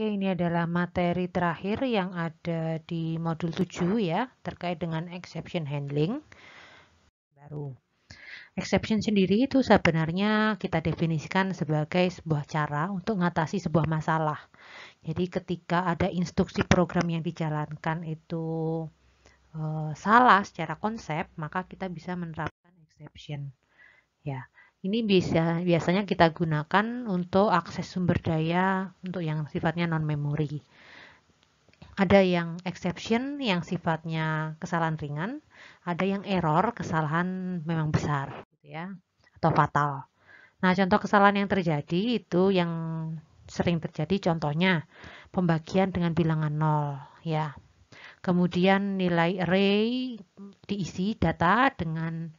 Oke, ini adalah materi terakhir yang ada di modul 7 ya, terkait dengan exception handling baru. Exception sendiri itu sebenarnya kita definisikan sebagai sebuah cara untuk mengatasi sebuah masalah. Jadi ketika ada instruksi program yang dijalankan itu e, salah secara konsep, maka kita bisa menerapkan exception. Ya. Ini bisa biasanya kita gunakan untuk akses sumber daya untuk yang sifatnya non memory Ada yang exception yang sifatnya kesalahan ringan, ada yang error kesalahan memang besar gitu ya atau fatal. Nah, contoh kesalahan yang terjadi itu yang sering terjadi contohnya pembagian dengan bilangan nol, ya. Kemudian nilai array diisi data dengan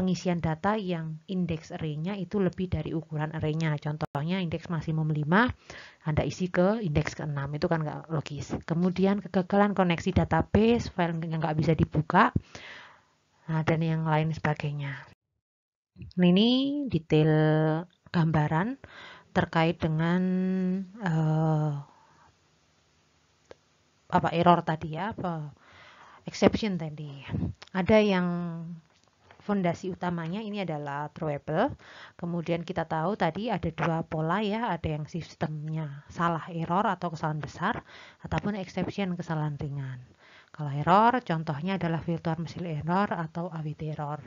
pengisian data yang indeks arraynya itu lebih dari ukuran arraynya. Contohnya indeks maksimum 5, Anda isi ke indeks ke-6, itu kan nggak logis. Kemudian kegagalan koneksi database, file yang nggak bisa dibuka, nah, dan yang lain sebagainya. Nah, ini detail gambaran terkait dengan uh, apa error tadi ya, apa exception tadi. Ada yang fondasi utamanya ini adalah throwable. Kemudian kita tahu tadi ada dua pola ya, ada yang sistemnya salah error atau kesalahan besar ataupun exception kesalahan ringan. Kalau error contohnya adalah virtual machine error atau AWT error.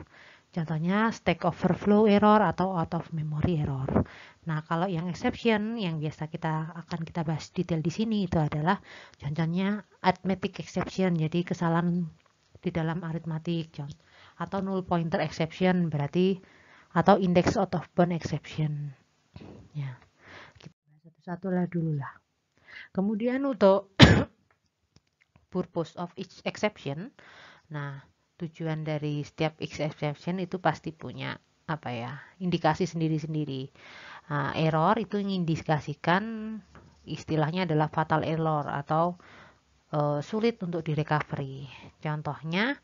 Contohnya stack overflow error atau out of memory error. Nah, kalau yang exception yang biasa kita akan kita bahas detail di sini itu adalah contohnya arithmetic exception, jadi kesalahan di dalam aritmatik. Contoh atau null pointer exception berarti atau index out of bound exception ya kita satu-satu lah dulu lah kemudian untuk purpose of each exception nah tujuan dari setiap exception itu pasti punya apa ya indikasi sendiri-sendiri uh, error itu mengindikasikan istilahnya adalah fatal error atau uh, sulit untuk direcovery contohnya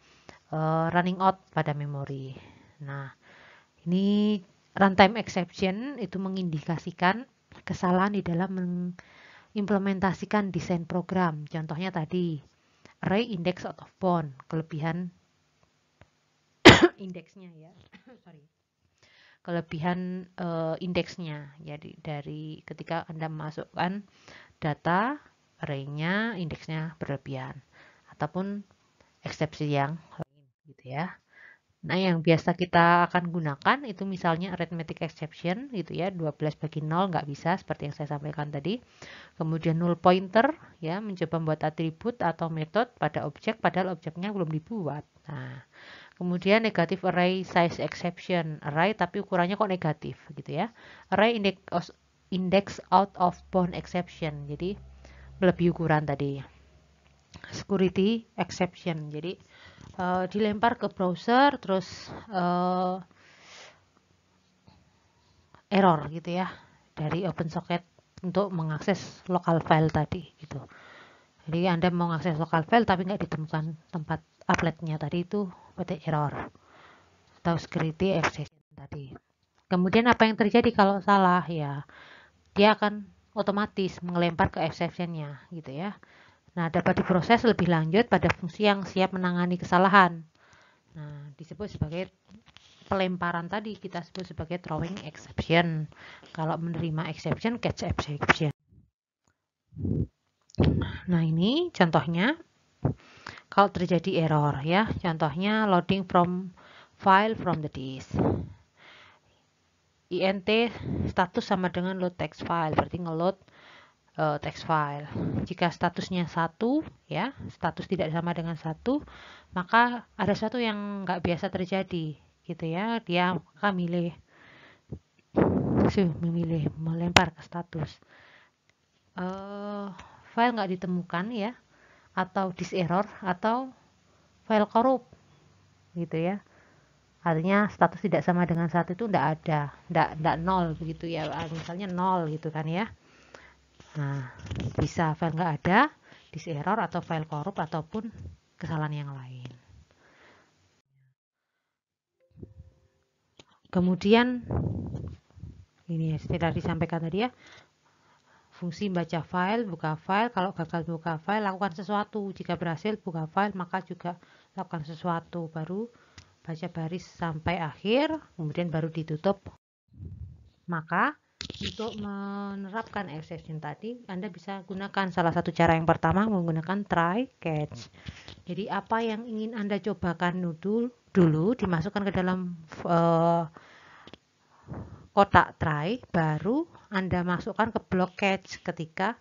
uh, running out pada memori. Nah, ini runtime exception itu mengindikasikan kesalahan di dalam mengimplementasikan desain program. Contohnya tadi array index out of bound, kelebihan indeksnya ya. Sorry. Kelebihan uh, eh, indeksnya. Jadi dari ketika Anda memasukkan data arraynya indeksnya berlebihan ataupun eksepsi yang gitu ya. Nah, yang biasa kita akan gunakan itu misalnya arithmetic exception gitu ya, 12 bagi 0 nggak bisa seperti yang saya sampaikan tadi. Kemudian null pointer ya, mencoba membuat atribut atau metode pada objek padahal objeknya belum dibuat. Nah, kemudian negatif array size exception, array tapi ukurannya kok negatif gitu ya. Array index index out of bound exception. Jadi lebih ukuran tadi. Security exception. Jadi uh, dilempar ke browser terus uh, error gitu ya dari open socket untuk mengakses lokal file tadi gitu. Jadi Anda mau mengakses lokal file tapi nggak ditemukan tempat uploadnya tadi itu berarti error atau security exception tadi. Kemudian apa yang terjadi kalau salah ya dia akan otomatis mengelempar ke exceptionnya gitu ya. Nah, dapat diproses lebih lanjut pada fungsi yang siap menangani kesalahan. Nah, disebut sebagai pelemparan tadi kita sebut sebagai throwing exception. Kalau menerima exception, catch exception. Nah, ini contohnya kalau terjadi error ya. Contohnya loading from file from the disk. INT status sama dengan load text file, berarti ngeload uh, eh, text file. Jika statusnya satu, ya status tidak sama dengan satu, maka ada sesuatu yang nggak biasa terjadi, gitu ya. Dia akan milih, memilih melempar ke status. Uh, file nggak ditemukan ya, atau diserror, atau file korup, gitu ya. Artinya status tidak sama dengan satu itu tidak ada, tidak nol begitu ya. Ah, misalnya nol gitu kan ya. Nah, bisa file nggak ada, diserror error atau file korup ataupun kesalahan yang lain. Kemudian ini ya, setelah disampaikan tadi ya, fungsi baca file, buka file, kalau gagal buka file lakukan sesuatu, jika berhasil buka file maka juga lakukan sesuatu, baru baca baris sampai akhir, kemudian baru ditutup. Maka untuk menerapkan exception tadi, Anda bisa gunakan salah satu cara yang pertama menggunakan try catch. Jadi apa yang ingin Anda cobakan dulu, dulu dimasukkan ke dalam uh, kotak try, baru Anda masukkan ke block catch ketika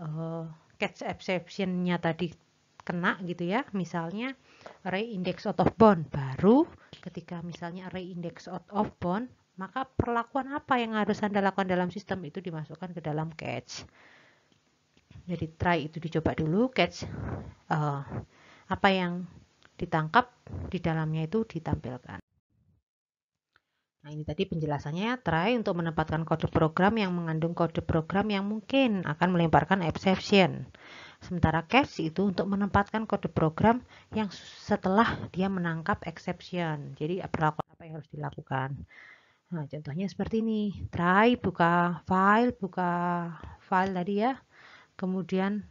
uh, catch exceptionnya tadi kena gitu ya. Misalnya array index out of bound, baru ketika misalnya array index out of bound maka perlakuan apa yang harus Anda lakukan dalam sistem itu dimasukkan ke dalam catch. Jadi try itu dicoba dulu, catch uh, apa yang ditangkap di dalamnya itu ditampilkan. Nah, ini tadi penjelasannya try untuk menempatkan kode program yang mengandung kode program yang mungkin akan melemparkan exception. Sementara catch itu untuk menempatkan kode program yang setelah dia menangkap exception. Jadi, perlakuan apa yang harus dilakukan. Nah, contohnya seperti ini. Try buka file, buka file tadi ya. Kemudian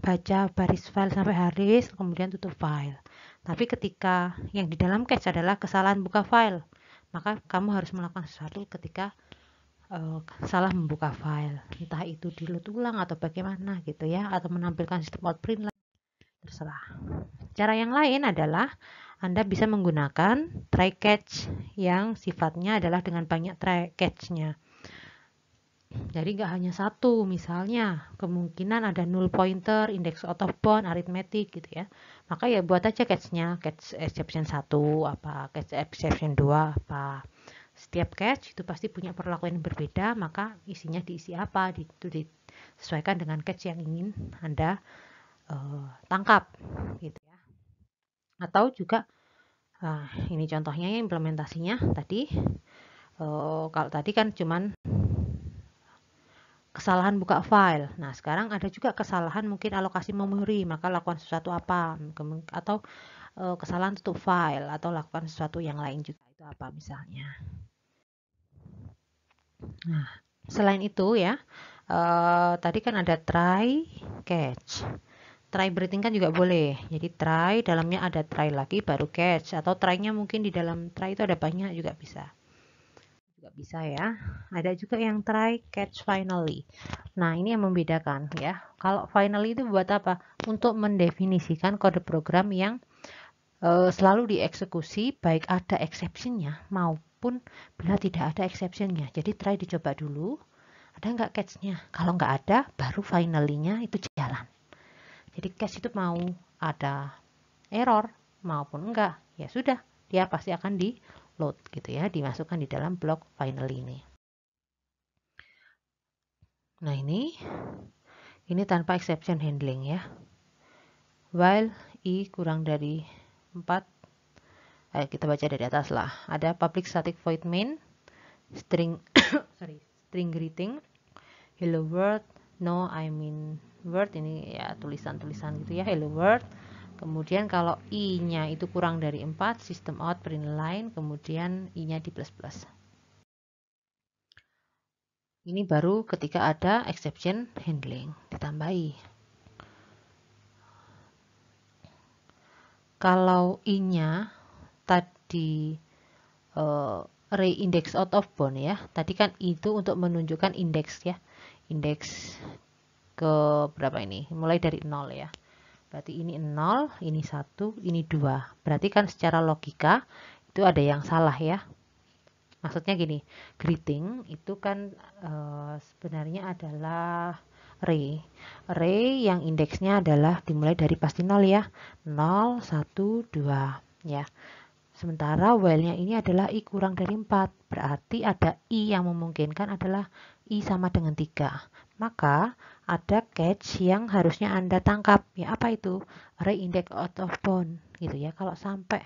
baca baris file sampai baris, kemudian tutup file. Tapi ketika yang di dalam cache adalah kesalahan buka file, maka kamu harus melakukan sesuatu ketika eh, salah membuka file. Entah itu di load ulang atau bagaimana gitu ya, atau menampilkan sistem print terserah. Cara yang lain adalah anda bisa menggunakan try catch yang sifatnya adalah dengan banyak try catch-nya. Jadi nggak hanya satu, misalnya kemungkinan ada null pointer, index out of bound, aritmetik gitu ya. Maka ya buat aja catch-nya, catch exception satu, apa, catch exception dua, apa. Setiap catch itu pasti punya perlakuan yang berbeda, maka isinya diisi apa, itu disesuaikan dengan catch yang ingin Anda uh, tangkap gitu atau juga uh, ini contohnya ya, implementasinya tadi uh, kalau tadi kan cuman kesalahan buka file. Nah, sekarang ada juga kesalahan mungkin alokasi memori, maka lakukan sesuatu apa atau uh, kesalahan tutup file atau lakukan sesuatu yang lain juga itu apa misalnya. Nah, selain itu ya, uh, tadi kan ada try catch try breathing kan juga boleh. Jadi try dalamnya ada try lagi baru catch atau try-nya mungkin di dalam try itu ada banyak juga bisa. Juga bisa ya. Ada juga yang try catch finally. Nah, ini yang membedakan ya. Kalau finally itu buat apa? Untuk mendefinisikan kode program yang e, selalu dieksekusi baik ada exceptionnya maupun bila tidak ada exceptionnya. Jadi try dicoba dulu. Ada nggak catchnya? Kalau nggak ada, baru finally-nya itu jalan. Jadi cache itu mau ada error maupun enggak, ya sudah, dia pasti akan di load gitu ya, dimasukkan di dalam blok final ini. Nah ini, ini tanpa exception handling ya. While i kurang dari 4, eh, kita baca dari atas lah. Ada public static void main, string, sorry, string greeting, hello world, no I mean word ini ya tulisan-tulisan gitu ya hello world kemudian kalau i nya itu kurang dari 4 system out print line kemudian i nya di plus plus ini baru ketika ada exception handling ditambahi kalau i nya tadi uh, eh, array index out of bound ya. Tadi kan itu untuk menunjukkan indeks ya. Indeks ke berapa ini? Mulai dari 0 ya. Berarti ini 0, ini 1, ini 2. Berarti kan secara logika itu ada yang salah ya. Maksudnya gini, greeting itu kan e, sebenarnya adalah array. Array yang indeksnya adalah dimulai dari pasti 0 ya. 0, 1, 2 ya. Sementara while-nya ini adalah I kurang dari 4. Berarti ada I yang memungkinkan adalah I sama dengan 3. Maka ada catch yang harusnya Anda tangkap. Ya apa itu? Array index out of bound gitu ya. Kalau sampai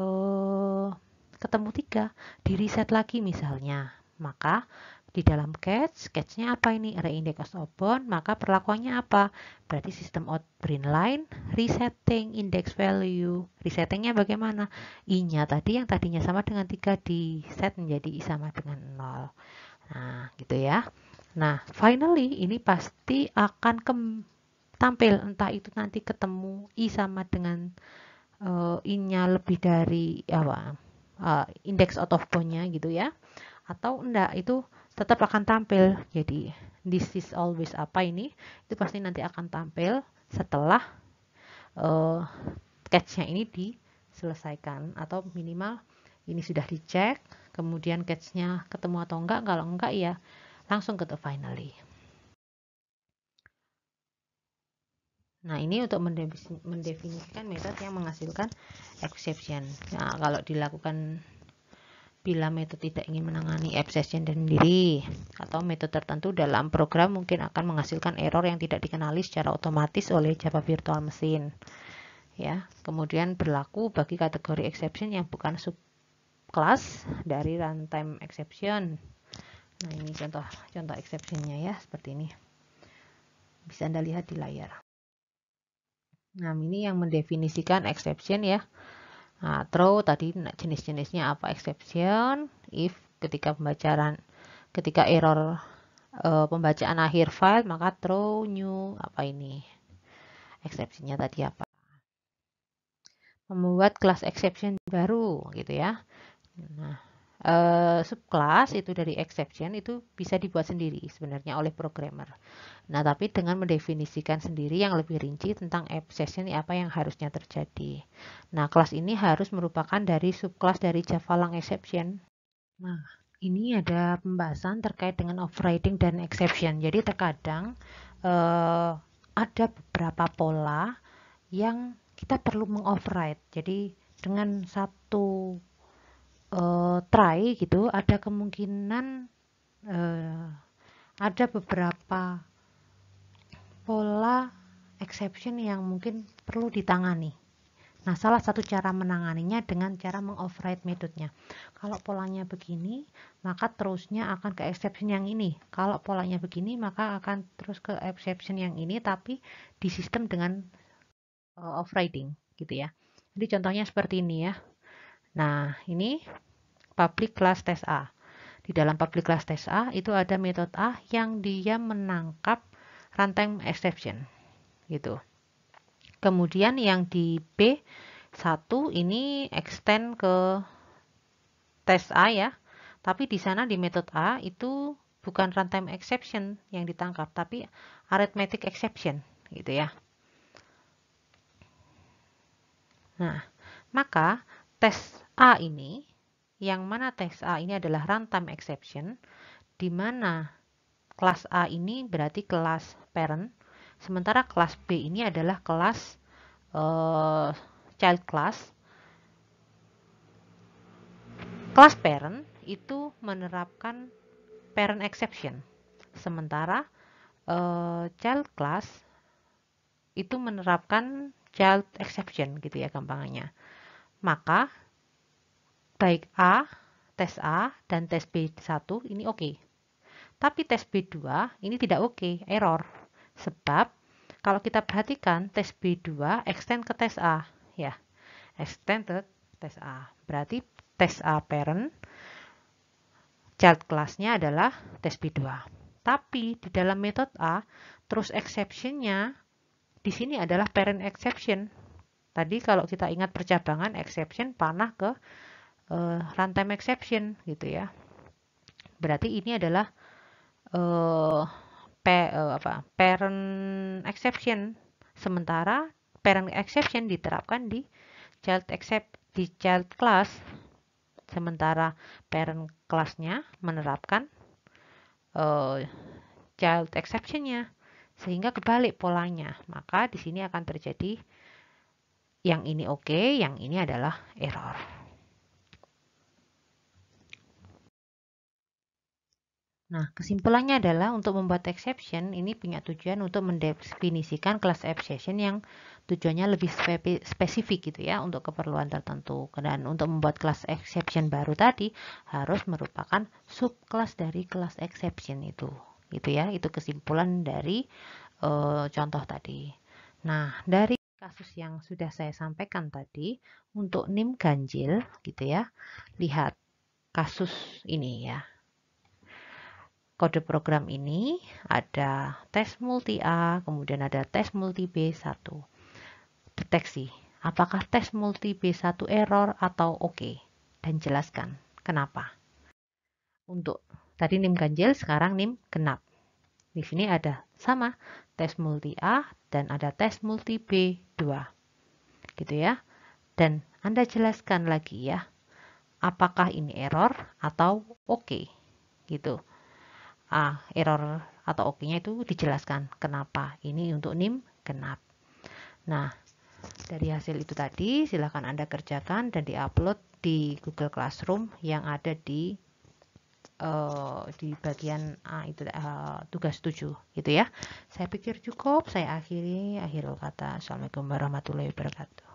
uh, ketemu 3, di reset lagi misalnya. Maka di dalam catch, catch-nya apa ini? Array index outbound, maka perlakuannya apa? Berarti sistem out print line, resetting index value. Resettingnya bagaimana? I-nya tadi yang tadinya sama dengan 3 di set menjadi I sama dengan 0. Nah, gitu ya. Nah, finally ini pasti akan tampil entah itu nanti ketemu I sama dengan uh, I-nya lebih dari apa? Uh, index out of bound-nya gitu ya. Atau enggak itu tetap akan tampil. Jadi, this is always apa ini? Itu pasti nanti akan tampil setelah uh, catch-nya ini diselesaikan atau minimal ini sudah dicek, kemudian catch-nya ketemu atau enggak, kalau enggak ya langsung ke the finally. Nah, ini untuk mendefinisikan metode yang menghasilkan exception. Nah, kalau dilakukan bila metode tidak ingin menangani dan sendiri atau metode tertentu dalam program mungkin akan menghasilkan error yang tidak dikenali secara otomatis oleh Java Virtual Machine. Ya, kemudian berlaku bagi kategori exception yang bukan subclass dari runtime exception. Nah, ini contoh contoh exceptionnya ya, seperti ini. Bisa Anda lihat di layar. Nah, ini yang mendefinisikan exception ya. Nah, throw tadi jenis-jenisnya apa? Exception, if ketika pembacaan ketika error e, pembacaan akhir file maka throw new apa ini? Exceptionnya tadi apa? Membuat kelas exception baru gitu ya. Nah, uh, eh, subclass itu dari exception itu bisa dibuat sendiri sebenarnya oleh programmer. Nah, tapi dengan mendefinisikan sendiri yang lebih rinci tentang exception apa yang harusnya terjadi. Nah, kelas ini harus merupakan dari subclass dari Java Lang Exception. Nah, ini ada pembahasan terkait dengan overriding dan exception. Jadi terkadang uh, ada beberapa pola yang kita perlu mengoverride. Jadi dengan satu uh, try gitu ada kemungkinan uh, ada beberapa pola exception yang mungkin perlu ditangani. Nah, salah satu cara menanganinya dengan cara mengoverride metodenya. Kalau polanya begini, maka terusnya akan ke exception yang ini. Kalau polanya begini, maka akan terus ke exception yang ini, tapi di sistem dengan uh, overriding, gitu ya. Jadi contohnya seperti ini ya. Nah, ini public class test A. Di dalam public class test A itu ada metode A yang dia menangkap runtime exception. Gitu. Kemudian yang di B1 ini extend ke test A ya. Tapi di sana di metode A itu bukan runtime exception yang ditangkap, tapi arithmetic exception gitu ya. Nah, maka test A ini, yang mana teks A ini adalah runtime exception, di mana kelas A ini berarti kelas parent, sementara kelas B ini adalah kelas uh, child class. Kelas parent itu menerapkan parent exception, sementara uh, child class itu menerapkan child exception gitu ya gampangnya. Maka baik A, tes A, dan tes B1 ini oke. Okay. Tapi tes B2 ini tidak oke, okay, error. Sebab kalau kita perhatikan tes B2 extend ke tes A, ya. extended tes A. Berarti tes A parent child kelasnya adalah tes B2. Tapi di dalam metode A, terus exceptionnya di sini adalah parent exception. Tadi kalau kita ingat percabangan exception panah ke uh, runtime exception gitu ya. Berarti ini adalah uh, eh, pe, uh, apa, parent exception sementara parent exception diterapkan di child except di child class sementara parent kelasnya menerapkan uh, child exceptionnya sehingga kebalik polanya maka di sini akan terjadi yang ini oke okay, yang ini adalah error Nah, kesimpulannya adalah untuk membuat exception ini punya tujuan untuk mendefinisikan kelas exception yang tujuannya lebih spesifik gitu ya untuk keperluan tertentu. Dan untuk membuat kelas exception baru tadi harus merupakan subclass dari kelas exception itu. Gitu ya, itu kesimpulan dari uh, contoh tadi. Nah, dari kasus yang sudah saya sampaikan tadi untuk NIM ganjil gitu ya. Lihat kasus ini ya kode program ini ada tes multi A, kemudian ada tes multi B1. Deteksi, apakah tes multi B1 error atau oke? Okay? Dan jelaskan kenapa. Untuk tadi NIM ganjil, sekarang NIM genap. Di sini ada sama tes multi A dan ada tes multi B2. Gitu ya. Dan Anda jelaskan lagi ya, apakah ini error atau oke. Okay? Gitu ah, error atau oke-nya itu dijelaskan kenapa. Ini untuk NIM genap. Nah, dari hasil itu tadi silahkan Anda kerjakan dan diupload di Google Classroom yang ada di uh, di bagian uh, itu uh, tugas 7 gitu ya. Saya pikir cukup, saya akhiri akhir kata. Assalamualaikum warahmatullahi wabarakatuh.